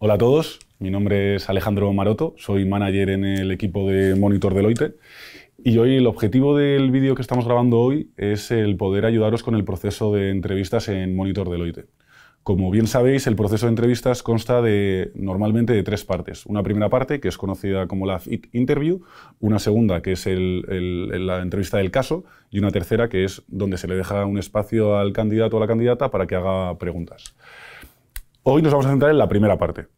Hola a todos, mi nombre es Alejandro Maroto, soy manager en el equipo de Monitor Deloitte y hoy el objetivo del vídeo que estamos grabando hoy es el poder ayudaros con el proceso de entrevistas en Monitor Deloitte. Como bien sabéis, el proceso de entrevistas consta de normalmente de tres partes. Una primera parte, que es conocida como la fit interview, una segunda, que es la entrevista del caso, y una tercera, que es donde se le deja un espacio al candidato o a la candidata para que haga preguntas. Hoy nos vamos a centrar en la primera parte,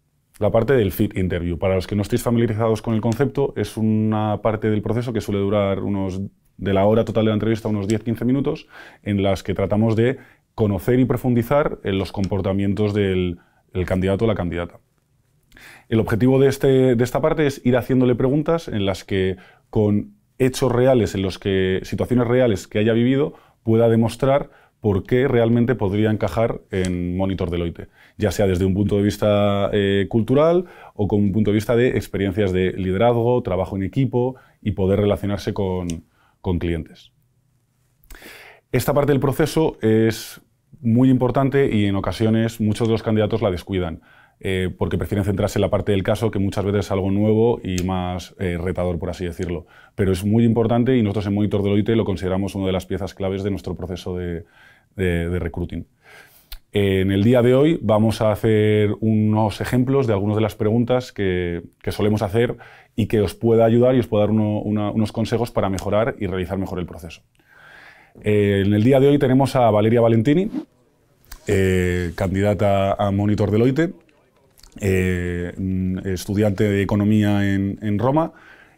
la parte del fit interview. Para los que no estéis familiarizados con el concepto, es una parte del proceso que suele durar unos de la hora total de la entrevista, unos 10-15 minutos, en las que tratamos de conocer y profundizar en los comportamientos del candidato o la candidata. El objetivo de, este, de esta parte es ir haciéndole preguntas en las que con hechos reales, en los que situaciones reales que haya vivido, pueda demostrar por qué realmente podría encajar en Monitor Deloitte, ya sea desde un punto de vista eh, cultural o con un punto de vista de experiencias de liderazgo, trabajo en equipo y poder relacionarse con clientes. Esta parte del proceso es muy importante y en ocasiones muchos de los candidatos la descuidan. Eh, porque prefieren centrarse en la parte del caso, que muchas veces es algo nuevo y más eh, retador, por así decirlo. Pero es muy importante y nosotros en Monitor Deloitte lo consideramos una de las piezas claves de nuestro proceso de, recruiting. En el día de hoy vamos a hacer unos ejemplos de algunas de las preguntas que, solemos hacer y que os pueda ayudar y os pueda dar unos consejos para mejorar y realizar mejor el proceso. Eh, en el día de hoy tenemos a Valeria Valentini, candidata a monitor Deloitte. Eh, mm, estudiante de economía en, Roma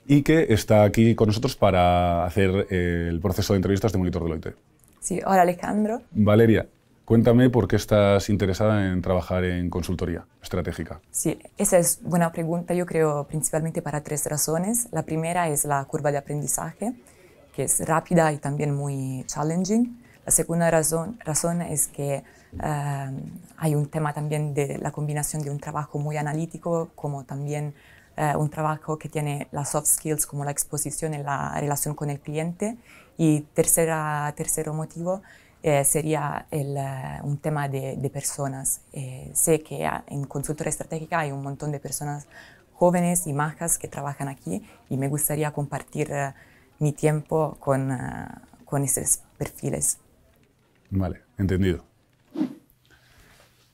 y que está aquí con nosotros para hacer eh, el proceso de entrevistas de Monitor Deloitte. Sí, hola Alejandro. Valeria, Cuéntame por qué estás interesada en trabajar en consultoría estratégica. Sí, esa es buena pregunta, yo creo principalmente para tres razones. La primera es la curva de aprendizaje, que es rápida y también muy challenging. La segunda razón, es que hay un tema también de la combinación de un trabajo muy analítico como también eh, un trabajo que tiene las soft skills como la exposición en la relación con el cliente. Y tercera, tercero motivo eh, sería eh, un tema de, personas. sé que en consultora estratégica hay un montón de personas jóvenes y majas que trabajan aquí y me gustaría compartir mi tiempo con, con perfiles. Vale, entendido.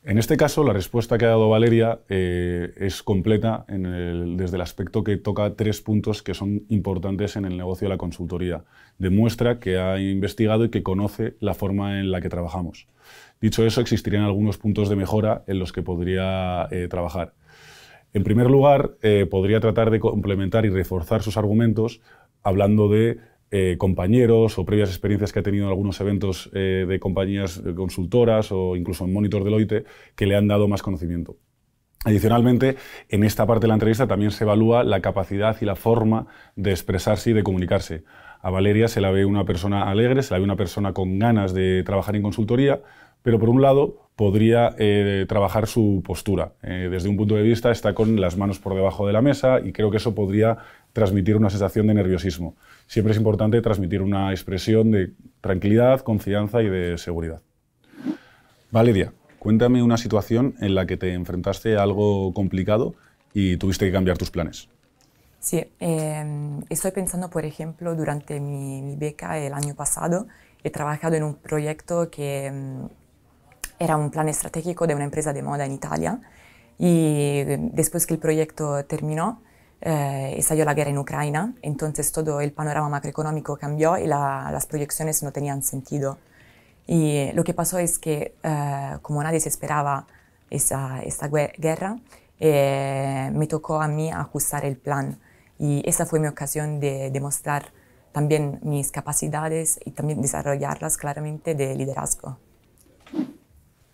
En este caso, la respuesta que ha dado Valeria eh, es completa desde el aspecto que toca tres puntos que son importantes en el negocio de la consultoría. Demuestra que ha investigado y que conoce la forma en la que trabajamos. Dicho eso, existirían algunos puntos de mejora en los que podría eh, trabajar. En primer lugar, eh, podría tratar de complementar y reforzar sus argumentos hablando de eh, compañeros o previas experiencias que ha tenido en algunos eventos eh, de compañías eh, consultoras o incluso en Monitor Deloitte que le han dado más conocimiento. Adicionalmente, en esta parte de la entrevista también se evalúa la capacidad y la forma de expresarse y de comunicarse. A Valeria se la ve una persona alegre, se la ve una persona con ganas de trabajar en consultoría, pero por un lado podría trabajar su postura. desde un punto de vista está con las manos por debajo de la mesa y creo que eso podría transmitir una sensación de nerviosismo. Siempre es importante transmitir una expresión de tranquilidad, confianza y de seguridad. Valeria, cuéntame una situación en la que te enfrentaste a algo complicado y tuviste que cambiar tus planes. Sí, em, estoy pensando, por ejemplo, durante mi, beca el año pasado, he trabajado en un proyecto que em, era un plan estratégico de una empresa de moda en Italia y em, después que el proyecto terminó, eh, estalló la guerra en Ucrania, entonces todo el panorama macroeconómico cambió y las proyecciones no tenían sentido. Y lo que pasó es que, eh, como nadie se esperaba esa, esta guerra, eh, me tocó a mí ajustar el plan. Y esa fue mi ocasión de demostrar también mis capacidades y también desarrollarlas claramente de liderazgo.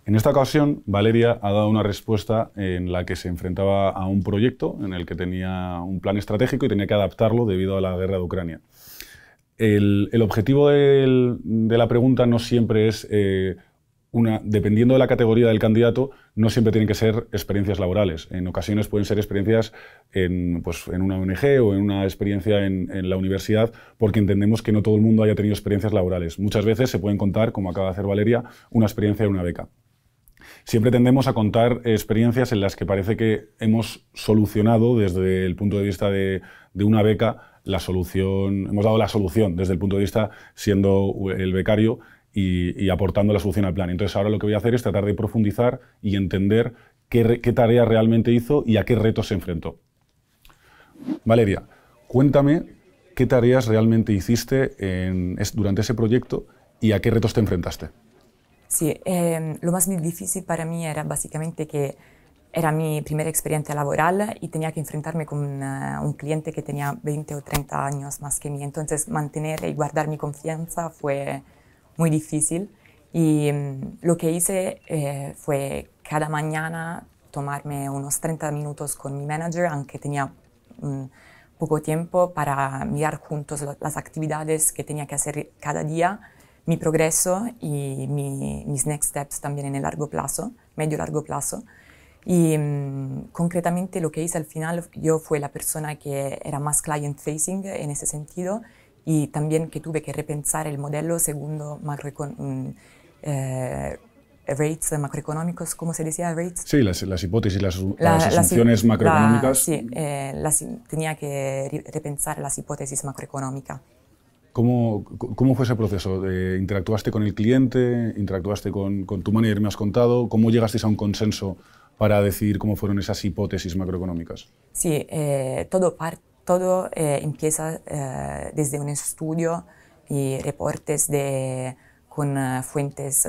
En esta ocasión, Valeria ha dado una respuesta en la que se enfrentaba a un proyecto en el que tenía un plan estratégico y tenía que adaptarlo debido a la guerra de Ucrania. El, objetivo de la pregunta no siempre es, eh, una, dependiendo de la categoría del candidato, no siempre tienen que ser experiencias laborales. En ocasiones pueden ser experiencias en, pues, una ONG o en una experiencia en, en, la universidad, porque entendemos que no todo el mundo haya tenido experiencias laborales. Muchas veces se pueden contar, como acaba de hacer Valeria, una experiencia en una beca. Siempre tendemos a contar experiencias en las que parece que hemos solucionado desde el punto de vista de, una beca la solución, hemos dado la solución desde el punto de vista siendo el becario y, aportando la solución al plan. Entonces ahora lo que voy a hacer es tratar de profundizar y entender qué, tarea realmente hizo y a qué retos se enfrentó. Valeria, cuéntame qué tareas realmente hiciste durante ese proyecto y a qué retos te enfrentaste. Sí, em, lo más difícil para mí era básicamente que era mi primera experiencia laboral y tenía que enfrentarme con un cliente que tenía 20 o 30 años más que mí. Entonces, mantener y guardar mi confianza fue muy difícil. Y em, lo que hice eh, fue cada mañana tomarme unos 30 minutos con mi manager, aunque tenía mm, poco tiempo para mirar juntos las actividades que tenía que hacer cada día mi progreso y mis next steps también en el largo plazo, medio-largo plazo. Y mm, concretamente lo que hice al final, yo fui la persona que era más client-facing en ese sentido y también que tuve que repensar el modelo según mm, eh, rates macroeconómicos, ¿cómo se decía? Rates? Sí, las, hipótesis, las, las asunciones macroeconómicas. sí, eh, tenía que repensar las hipótesis macroeconómicas. ¿Cómo, ¿Cómo, fue ese proceso? Eh, ¿Interactuaste con el cliente? ¿Interactuaste con, tu manager? ¿Me has contado? ¿Cómo llegasteis a un consenso para decidir cómo fueron esas hipótesis macroeconómicas? Sí, eh, todo, todo eh, empieza desde un estudio y reportes de, con fuentes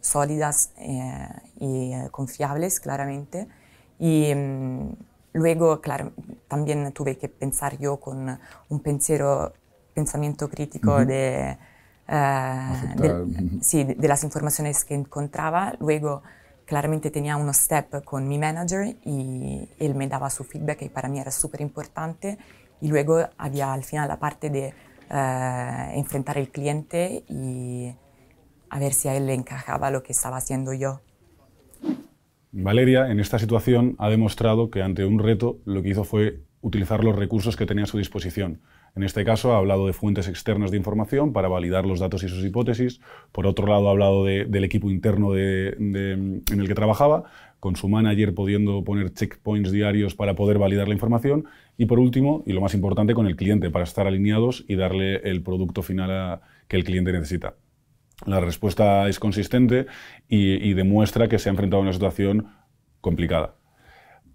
sólidas y confiables, claramente. Y mm, luego, claro, también tuve que pensar yo con un pensiero pensamiento crítico eh, de, de, las informaciones que encontraba. Luego, claramente tenía unos step con mi manager y él me daba su feedback y para mí era súper importante. Y luego había al final la parte de eh, enfrentar al cliente y a ver si a él le encajaba lo que estaba haciendo yo. Valeria, en esta situación, ha demostrado que ante un reto lo que hizo fue utilizar los recursos que tenía a su disposición. En este caso ha hablado de fuentes externas de información para validar los datos y sus hipótesis. Por otro lado, ha hablado del equipo interno en el que trabajaba, con su manager pudiendo poner checkpoints diarios para poder validar la información. Y por último, y lo más importante, con el cliente, para estar alineados y darle el producto final que el cliente necesita. La respuesta es consistente y, y demuestra que se ha enfrentado a una situación complicada.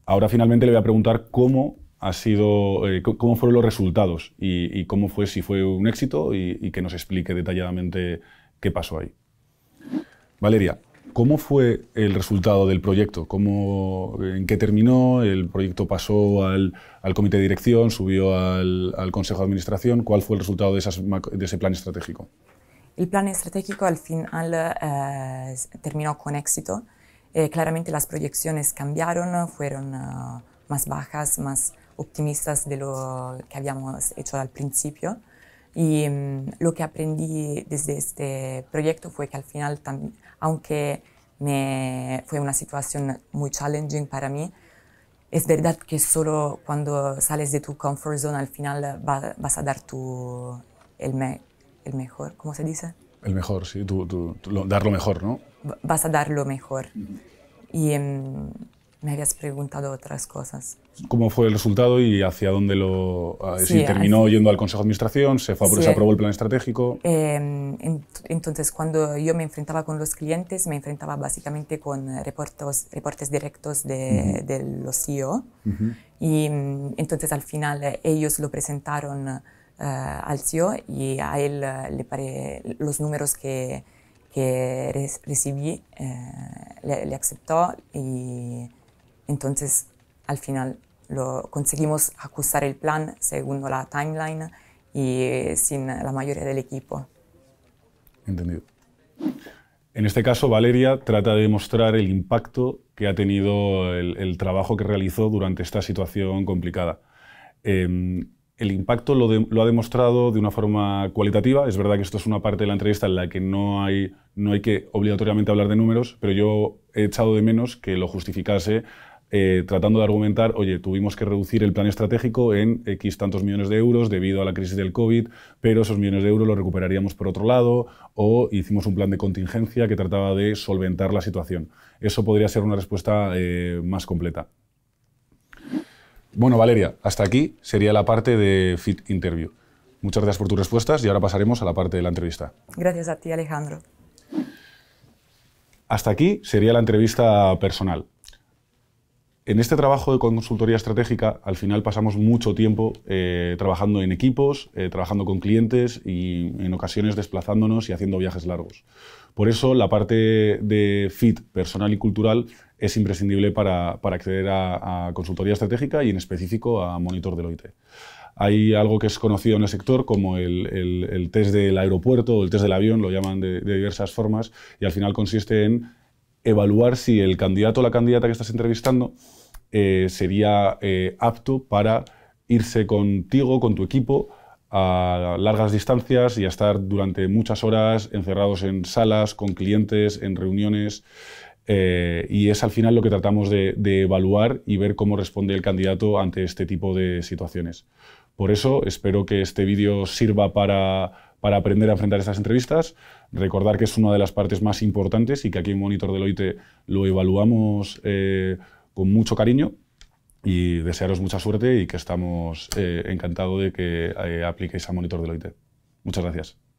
Ahora finalmente le voy a preguntar cómo ha sido, eh, cómo fueron los resultados y, cómo fue, si fue un éxito y, que nos explique detalladamente qué pasó ahí. Valeria, ¿cómo fue el resultado del proyecto? ¿Cómo, ¿En qué terminó? ¿El proyecto pasó al, comité de dirección, subió al, consejo de administración? ¿Cuál fue el resultado de, de ese plan estratégico? El plan estratégico al final eh, terminó con éxito. Eh, claramente las proyecciones cambiaron, fueron ah, más bajas, más optimistas de lo que habíamos hecho al principio. Y mm, lo que aprendí desde este proyecto fue que al final, aunque me fue una situación muy challenging para mí, es verdad que solo cuando sales de tu comfort zone al final eh, vas a dar tu, el, me, el, mejor, ¿cómo se dice? El mejor, sí, dar lo mejor, ¿no? Vas a dar lo mejor. Y em, me habías preguntado otras cosas. ¿Cómo fue el resultado y hacia dónde lo... Ah, terminó yendo al Consejo de Administración, se, aprobó el plan estratégico? Em, entonces, cuando yo me enfrentaba con los clientes, me enfrentaba básicamente con reportos, reportes directos de, los CEO. Y em, entonces, al final, eh, ellos lo presentaron eh, al CEO y a él eh, le pare, los números que, que recibí le, le aceptó y entonces, al final lo conseguimos ajustar el plan según la timeline y eh, sin la mayoría del equipo. Entendido. En este caso, Valeria trata de demostrar el impacto que ha tenido el, trabajo que realizó durante esta situación complicada. Em, el impacto lo, lo, ha demostrado de una forma cualitativa. Es verdad que esto es una parte de la entrevista en la que no hay, no hay que obligatoriamente hablar de números, pero yo he echado de menos que lo justificase eh, tratando de argumentar, oye, tuvimos que reducir el plan estratégico en X tantos millones de euros debido a la crisis del COVID, pero esos millones de euros los recuperaríamos por otro lado, o hicimos un plan de contingencia que trataba de solventar la situación. Eso podría ser una respuesta eh, más completa. Bueno, Valeria, hasta aquí sería la parte de Fit Interview. Muchas gracias por tus respuestas y ahora pasaremos a la parte de la entrevista. Gracias a ti, Alejandro. Hasta aquí sería la entrevista personal. En este trabajo de consultoría estratégica, al final pasamos mucho tiempo eh, trabajando en equipos, eh, trabajando con clientes y en ocasiones desplazándonos y haciendo viajes largos. Por eso la parte de fit personal y cultural es imprescindible para, acceder a, consultoría estratégica y en específico a Monitor del OIT. Hay algo que es conocido en el sector como el, test del aeropuerto o el test del avión, lo llaman de diversas formas, y al final consiste en evaluar si el candidato o la candidata que estás entrevistando eh, sería eh, apto para irse contigo, con tu equipo, a largas distancias y a estar durante muchas horas encerrados en salas, con clientes, en reuniones. Eh, y es al final lo que tratamos de, evaluar y ver cómo responde el candidato ante este tipo de situaciones. Por eso espero que este vídeo sirva para para aprender a enfrentar estas entrevistas. Recordar que es una de las partes más importantes y que aquí en Monitor Deloitte lo evaluamos eh, con mucho cariño y desearos mucha suerte y que estamos eh, encantados de que eh, apliquéis a Monitor Deloitte. Muchas gracias.